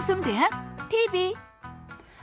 방송대학 TV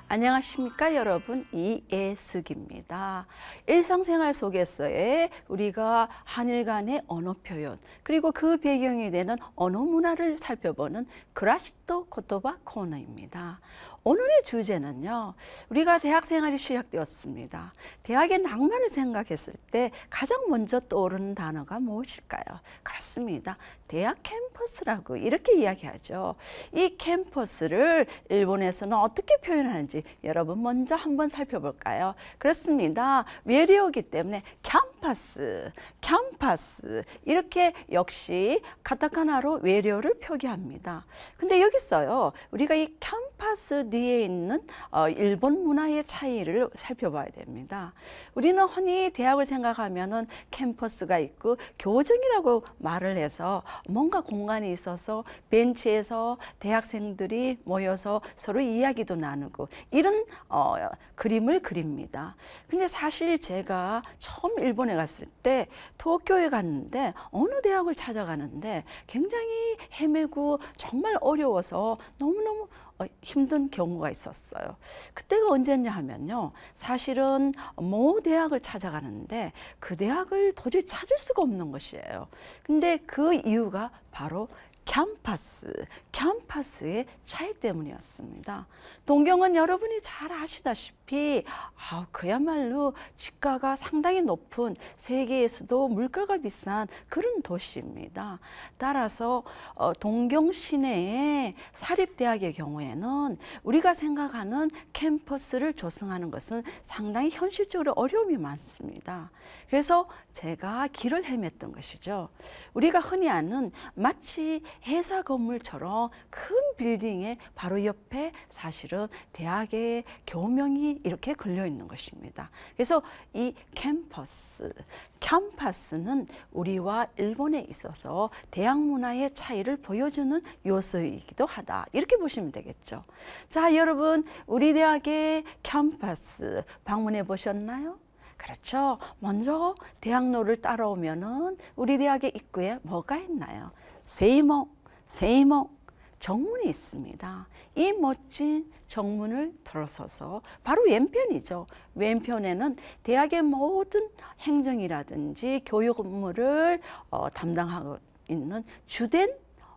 안녕하십니까 여러분 이예숙입니다. 일상생활 속에서의 우리가 한일 간의 언어 표현 그리고 그 배경이 되는 언어 문화를 살펴보는 그라시토 코토바 코너입니다. 오늘의 주제는요. 우리가 대학 생활이 시작되었습니다. 대학의 낭만을 생각했을 때 가장 먼저 떠오르는 단어가 무엇일까요? 그렇습니다. 대학 캠퍼스라고 이렇게 이야기하죠. 이 캠퍼스를 일본에서는 어떻게 표현하는지 되는지 여러분 먼저 한번 살펴볼까요? 그렇습니다. 외래어기 때문에 캠퍼스, 캠퍼스 이렇게 역시 카타카나로 외래어를 표기합니다. 근데 여기있어요 우리가 이캠 플러스 뒤에 있는 어, 일본 문화의 차이를 살펴봐야 됩니다. 우리는 흔히 대학을 생각하면은 캠퍼스가 있고 교정이라고 말을 해서 뭔가 공간이 있어서 벤치에서 대학생들이 모여서 서로 이야기도 나누고 이런 어, 그림을 그립니다. 근데 사실 제가 처음 일본에 갔을 때 도쿄에 갔는데 어느 대학을 찾아가는데 굉장히 헤매고 정말 어려워서 너무너무 어, 힘든 경우가 있었어요. 그때가 언제냐 하면요. 사실은 모 대학을 찾아가는데 그 대학을 도저히 찾을 수가 없는 것이에요. 근데 그 이유가 바로 캠퍼스, 캠퍼스의 차이 때문이었습니다. 동경은 여러분이 잘 아시다시피 아, 그야말로 집가가 상당히 높은 세계에서도 물가가 비싼 그런 도시입니다. 따라서 어, 동경 시내의 사립대학의 경우에는 우리가 생각하는 캠퍼스를 조성하는 것은 상당히 현실적으로 어려움이 많습니다. 그래서 제가 길을 헤맸던 것이죠. 우리가 흔히 아는 마치 회사 건물처럼 큰 빌딩의 바로 옆에 사실은 대학의 교명이 이렇게 걸려 있는 것입니다. 그래서 이 캠퍼스, 캠퍼스는 우리와 일본에 있어서 대학 문화의 차이를 보여주는 요소이기도 하다. 이렇게 보시면 되겠죠. 자, 여러분, 우리 대학의 캠퍼스 방문해 보셨나요? 그렇죠. 먼저 대학로를 따라오면은 우리 대학의 입구에 뭐가 있나요? 세이목, 세이목 정문이 있습니다. 이 멋진 정문을 들어서서 바로 왼편이죠. 왼편에는 대학의 모든 행정이라든지 교육 업무를 어, 담당하고 있는 주된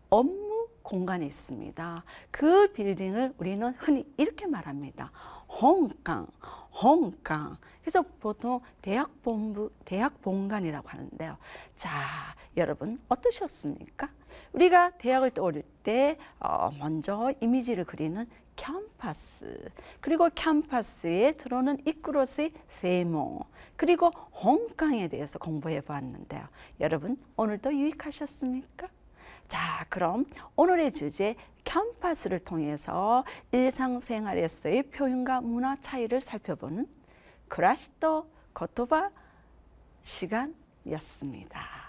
업무 공간이 있습니다. 그 빌딩을 우리는 흔히 이렇게 말합니다. 홍강, 홍강. 그래서 보통 대학 본부, 대학 본관이라고 하는데요. 자, 여러분 어떠셨습니까? 우리가 대학을 떠올릴 때 어, 먼저 이미지를 그리는 캠퍼스, 그리고 캠퍼스에 들어오는 입구로서의 세모, 그리고 홍강에 대해서 공부해 보았는데요. 여러분 오늘도 유익하셨습니까? 자, 그럼 오늘의 주제 캠퍼스를 통해서 일상생활에서의 표현과 문화 차이를 살펴보는 크라시토 거토바 시간이었습니다.